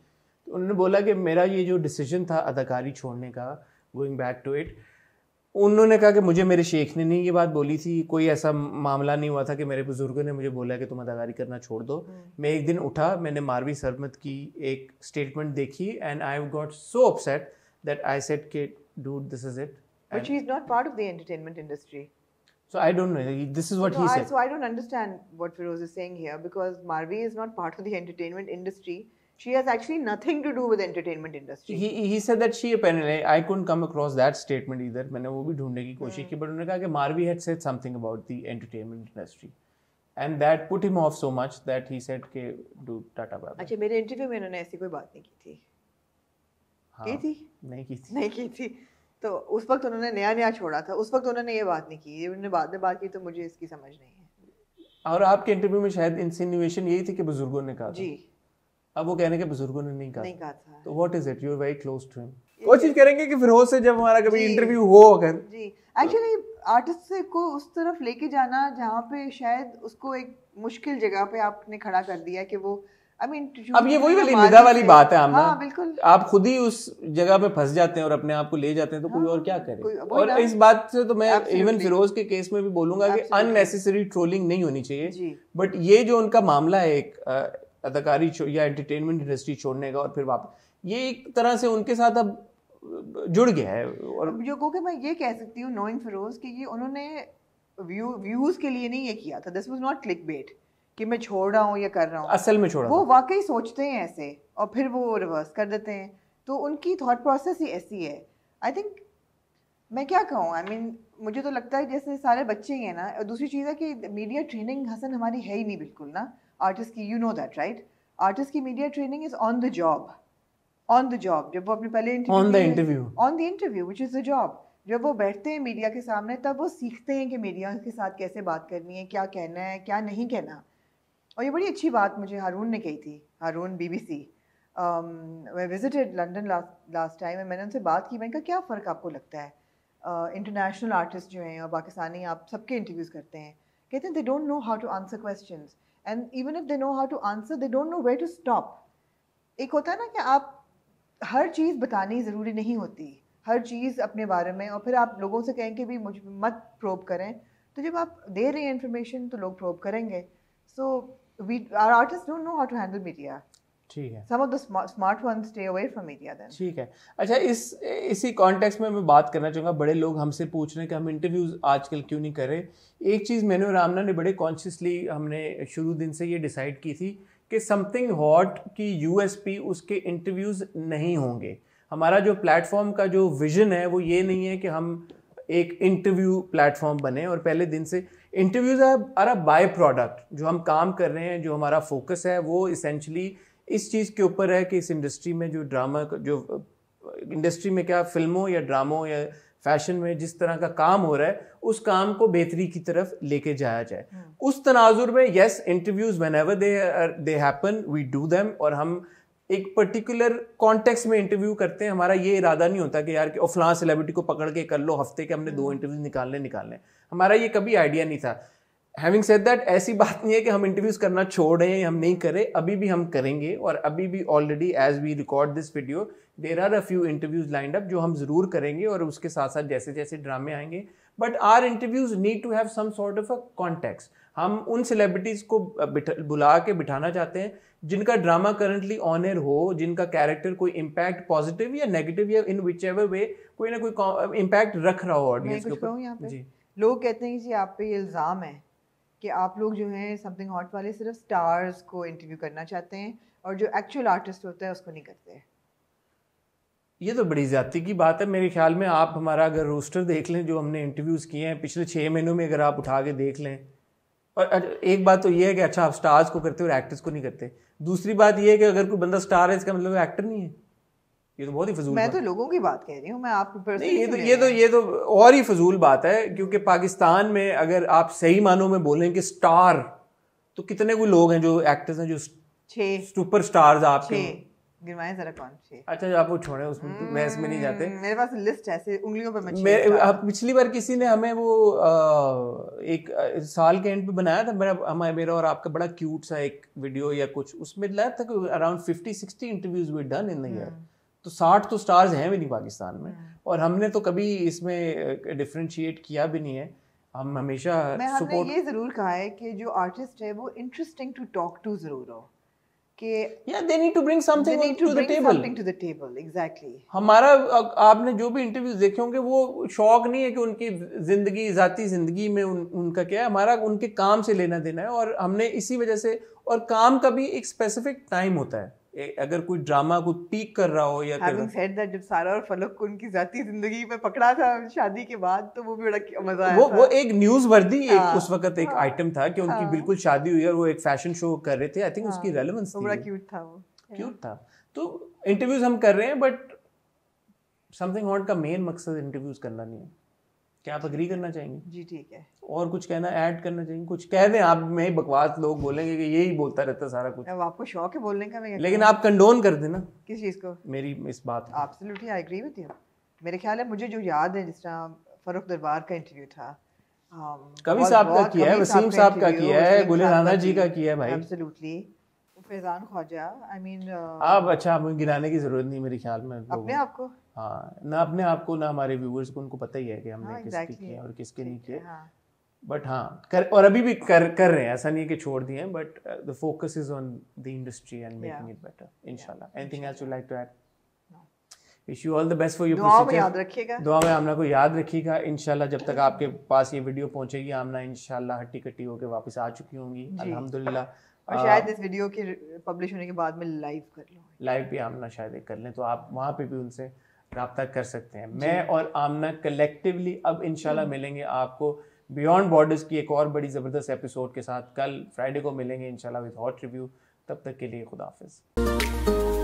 तो उन्होंने बोला कि मेरा ये जो डिसीजन था अदाकारी छोड़ने का गोइंग बैक टू इट उन्होंने कहा कि मुझे मेरे शेख ने नहीं ये बात बोली थी कोई ऐसा मामला नहीं हुआ था कि मेरे बुजुर्गों ने मुझे बोला कि तुम अदाकारी करना छोड़ दो मैं एक दिन उठा मैंने मारवी सरमत की एक स्टेटमेंट देखी and I got so upset that I said के dude this is it But she's not part of the entertainment industry. So I don't know. This is what no, he I, said. So I don't understand what Firoz is saying here because Marvi is not part of the entertainment industry. she has actually nothing to do with entertainment industry. He he said that she apparently I couldn't come across that statement either. मैंने वो भी ढूंढने की कोशिश की but उन्होंने कहा कि Marvi had said something about the entertainment industry. And that put him off so much that he said के do tata bye. अच्छा मेरे इंटरव्यू में उन्होंने ऐसी कोई बात नहीं की थी. हाँ, की थी? नहीं की थी. नहीं की थी. तो उस वक्त उन्होंने नया नया छोड़ा था उस वक्त उन्होंने ये बात नहीं की उन्होंने बाद में बात की तो मुझे इसकी समझ नहीं है और आपके इंटरव्यू में शायद इंसिन्यूएशन यही थी कि बुजुर्गों ने कहा जी अब वो कहने के बुजुर्गों ने नहीं कहा नहीं कहा था तो what is it you are very close to him कोशिश करेंगे कि फिरोज से जब हमारा कभी इंटरव्यू हो अगर जी एक्चुअली आर्टिस्ट से को उस तरफ लेके जाना जहाँ पे शायद उसको एक मुश्किल जगह पे आपने खड़ा कर दिया कि वो आई मीन अब ये वही वाली निदा वाली बात है हम हाँ, बिल्कुल आप खुद ही उस जगह पे फंस जाते हैं और अपने आप को ले जाते हैं तो कोई हाँ, और क्या करे और इस बात से तो मैं इवन फिरोज के केस में भी बोलूंगा कि अननेसेसरी ट्रोलिंग नहीं होनी चाहिए बट ये जो उनका मामला है एक अदाकारी या एंटरटेनमेंट इंडस्ट्री छोड़ने का और फिर वापस ये एक तरह से उनके साथ अब जुड़ गया है और जो कि मैं ये कह सकती हूँ नोइंग फिरोज कि ये उन्होंने व्यू व्यूज के लिए नहीं ये किया था this was not clickbait कि मैं छोड़ रहा हूँ या कर रहा हूँ असल में छोड़ वो वाकई सोचते हैं ऐसे और फिर वो रिवर्स कर देते हैं तो उनकी थॉट प्रोसेस ही ऐसी है आई थिंक मैं क्या कहूँ आई मीन मुझे तो लगता है जैसे सारे बच्चे ही हैं ना और दूसरी चीज़ है कि मीडिया ट्रेनिंग हसन हमारी है ही नहीं बिल्कुल ना आर्टिस्ट की you know that right artist की media training is on the job on the job जब वो अपने पहले on the interview on the interview which is the job जब वो बैठते हैं मीडिया के सामने तब वो सीखते हैं कि मीडिया के साथ कैसे बात करनी है क्या कहना है क्या नहीं कहना और ये बड़ी अच्छी बात मुझे हारून ने कही थी हारून बीबीसी मैं विजिटेड लंदन लास्ट टाइम मैंने उनसे बात की मैंने कहा क्या फ़र्क आपको लगता है इंटरनेशनल uh, आर्टिस्ट जो हैं और पाकिस्तानी आप सबके इंटरव्यूज़ करते हैं कहते हैं they don't know how to answer question and even if they know how to answer they don't know where to stop एक होता है ना कि आप हर चीज़ बतानी ज़रूरी नहीं होती हर चीज़ अपने बारे में और फिर आप लोगों से कहें कि भी मुझ मत प्रोब करें तो जब आप दे रहे हैं इन्फॉर्मेशन तो लोग प्रोब करेंगे so we are artist don't know how to handle media ठीक है some of the smart stay away from then ठीक है अच्छा इस इसी कॉन्टेक्स्ट में मैं बात करना चाहूँगा बड़े लोग हमसे पूछ रहे हैं कि हम इंटरव्यूज आजकल क्यों नहीं कर रहे एक चीज़ मैंने और आमना ने बड़े कॉन्शियसली हमने शुरू दिन से ये डिसाइड की थी कि समथिंग हॉट की यूएसपी उसके इंटरव्यूज़ नहीं होंगे हमारा जो प्लेटफॉर्म का जो विजन है वो ये नहीं है कि हम एक इंटरव्यू प्लेटफॉर्म बने और पहले दिन से interviews are a byproduct जो हम काम कर रहे हैं जो हमारा फोकस है वो इसेंशली इस चीज़ के ऊपर है कि इस इंडस्ट्री में जो ड्रामा जो इंडस्ट्री में क्या फिल्मों या ड्रामों या फैशन में जिस तरह का काम हो रहा है उस काम को बेहतरी की तरफ लेके जाया जाए हाँ। उस तनाजुर में yes interviews whenever they they happen we do them और हम एक पर्टिकुलर कॉन्टेक्स्ट में इंटरव्यू करते हैं हमारा ये इरादा नहीं होता कि यार कि फलां सेलिब्रिटी को पकड़ के कर लो हफ्ते के हमने दो इंटरव्यू हाँ। निकालने निकालने हमारा ये कभी आइडिया नहीं था हैविंग सेड दैट ऐसी बात नहीं है कि हम इंटरव्यूज करना छोड़ रहे हैं हम नहीं करें अभी भी हम करेंगे और अभी भी already as we record this video there are a few interviews lined up जो हम ज़रूर करेंगे और उसके साथ साथ जैसे जैसे ड्रामे आएंगे but our interviews need to have some sort of a context हम उन सेलिब्रिटीज़ को बुला के बिठाना चाहते हैं जिनका ड्रामा करंटली ऑन एयर हो जिनका कैरेक्टर कोई इम्पैक्ट पॉजिटिव या नेगेटिव या इन विच एवर वे कोई ना कोई इम्पैक्ट रख रहा हो ऑडियंस के ऊपर जी लोग कहते हैं कि जी आप पे ये इल्ज़ाम है कि आप लोग जो हैं समथिंग हॉट वाले सिर्फ स्टार्स को इंटरव्यू करना चाहते हैं और जो एक्चुअल आर्टिस्ट होता है उसको नहीं करते हैं ये तो बड़ी ज्यादा की बात है मेरे ख्याल में आप हमारा अगर रोस्टर देख लें जो हमने इंटरव्यूज़ किए हैं पिछले छः महीनों में अगर आप उठा के देख लें और एक बात तो ये है कि अच्छा आप स्टार्स को करते हो और एक्टर्स को नहीं करते दूसरी बात ये है कि अगर कोई बंदा स्टार है इसका मतलब एक्टर नहीं है ये तो बहुत ही फजूल मैं तो लोगों की बात कह रही हूँ मैं आप नहीं ये तो ये तो ये तो और ही फजूल बात है क्योंकि पाकिस्तान में अगर आप सही मानों में बोलें कि स्टार तो कितने कोई लोग हैं जो एक्टर्स हैं जो सुपर स्टार आप अच्छा आप वो छोड़े उसमें तो मैं हम्म, इसमें नहीं जाते मेरे पास लिस्ट ऐसे उंगलियों पर मेरे आप पिछली बार किसी ने हमें वो आ, एक आ, साल के एंड पे बनाया था मेरा हमारे मेरा और आपका बड़ा क्यूट सा एक वीडियो या कुछ उसमें लाया था around fifty sixty interviews we done in year तो साठ तो स्टार्स हैं भी नहीं पाकिस्तान में हाँ। और हमने तो कभी इसमें डिफ्रेंशिएट किया भी नहीं है हम हमेशा मैं हमने ये ज़रूर कहा है कि जो आर्टिस्ट है वो इंटरेस्टिंग टू टॉक टू ज़रूर हो हमारा आपने जो भी इंटरव्यूज देखे होंगे वो शौक नहीं है कि उनकी जिंदगी जाती जिंदगी में उन, उनका क्या है हमारा उनके काम से लेना देना है और हमने इसी वजह से और काम का भी एक स्पेसिफिक टाइम होता है अगर कोई ड्रामा कोई पीक कर रहा हो या Having said that, जब सारा और फलक को उनकी जाती जिंदगी में पकड़ा था शादी के बाद तो वो भी बड़ा मजा आया वो था। वो एक न्यूज वर्दी एक हाँ, उस वक्त एक आइटम हाँ, था कि उनकी हाँ। बिल्कुल शादी हुई और वो एक फैशन शो कर रहे थे आई थिंक उसकी रेलेवेंस थी बड़ा क्यूट था वो क्यूट था तो इंटरव्यूज हम कर रहे हैं बट समथिंग हॉट का मेन मकसद इंटरव्यूज करना नहीं है क्या आप अग्री करना चाहेंगे जी ठीक है और कुछ कहना ऐड करना चाहिए कुछ कह दें आप में बकवास लोग बोलेंगे कि यही बोलता रहता सारा कुछ अब आपको शौक है बोलने का मैं लेकिन आप कंडोन कर देना किस चीज़ को मेरी इस बात absolutely I agree with you मेरे ख्याल है मुझे जो याद है जिस तरह फरुख दरबार का इंटरव्यू था um, कवि साहब का किया है वसीम साहब का किया है गुले राणा जी का किया है भाई absolutely Faizan Khawaja I mean uh, आप अच्छा मुझे गिराने की जरूरत नहीं मेरे ख्याल में अपने आप को हाँ ना अपने आप को ना हमारे व्यूअर्स को उनको पता ही है कि हमने हाँ, किसके exactly. किए और किसके नहीं किए बट हाँ।, हाँ कर और अभी भी कर कर रहे हैं ऐसा नहीं है कि छोड़ दिए but the focus is on the industry and making it better इंशाल्लाह anything else you like to add wish you all the best for your दुआ में याद रखिएगा दुआ में आमना को याद रखिएगा इंशाल्लाह जब तक आपके पास ये वीडियो पहुंचेगी आमना इंशाल्लाह हट्टी कट्टी होकर वापस आ चुकी होंगी अल्हम्दुलिल्लाह और शायद इस वीडियो के पब्लिश होने के बाद में लाइव कर लूँ लाइव भी आमना शायद कर लें तो आप वहाँ पे भी उनसे रहा कर सकते हैं मैं और आमना कलेक्टिवली अब इनशाला हम्म। मिलेंगे आपको बियॉन्ड बॉर्डर्स की एक और बड़ी ज़बरदस्त एपिसोड के साथ कल फ्राइडे को मिलेंगे इनशाला विद हॉट रिव्यू तब तक के लिए खुदाफिज़